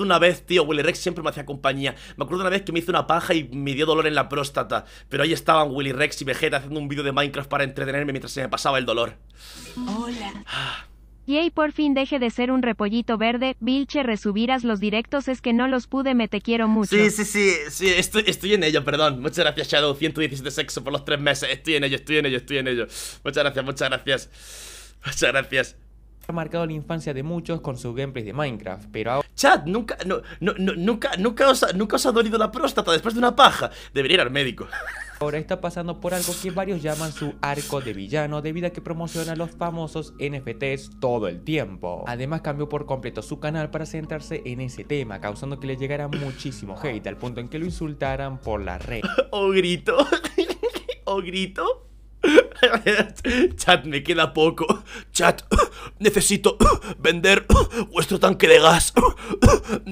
una vez, tío, Willy Rex siempre me hacía compañía. Me acuerdo una vez que me hizo una paja y me dio dolor en la próstata. Pero ahí estaban Willy Rex y Vegeta haciendo un vídeo de Minecraft para entretenerme mientras se me pasaba el dolor. Hola. Ah. Yay, por fin deje de ser un repollito verde. Vilche, resubirás los directos, es que no los pude, me te quiero mucho. Sí, sí, sí, sí estoy, estoy en ello, perdón. Muchas gracias, Shadow, 117 sexo por los tres meses. Estoy en ello, estoy en ello, estoy en ello. Muchas gracias, muchas gracias. Muchas gracias marcado la infancia de muchos con sus gameplays de Minecraft, pero ahora... Chat, nunca, nunca, nunca, os nunca os ha dolido la próstata después de una paja. Debería ir al médico. Ahora está pasando por algo que varios llaman su arco de villano debido a que promociona los famosos NFTs todo el tiempo. Además cambió por completo su canal para centrarse en ese tema, causando que le llegara muchísimo hate al punto en que lo insultaran por la red. O grito, o grito. Chat, me queda poco. Chat, necesito vender vuestro tanque de gas.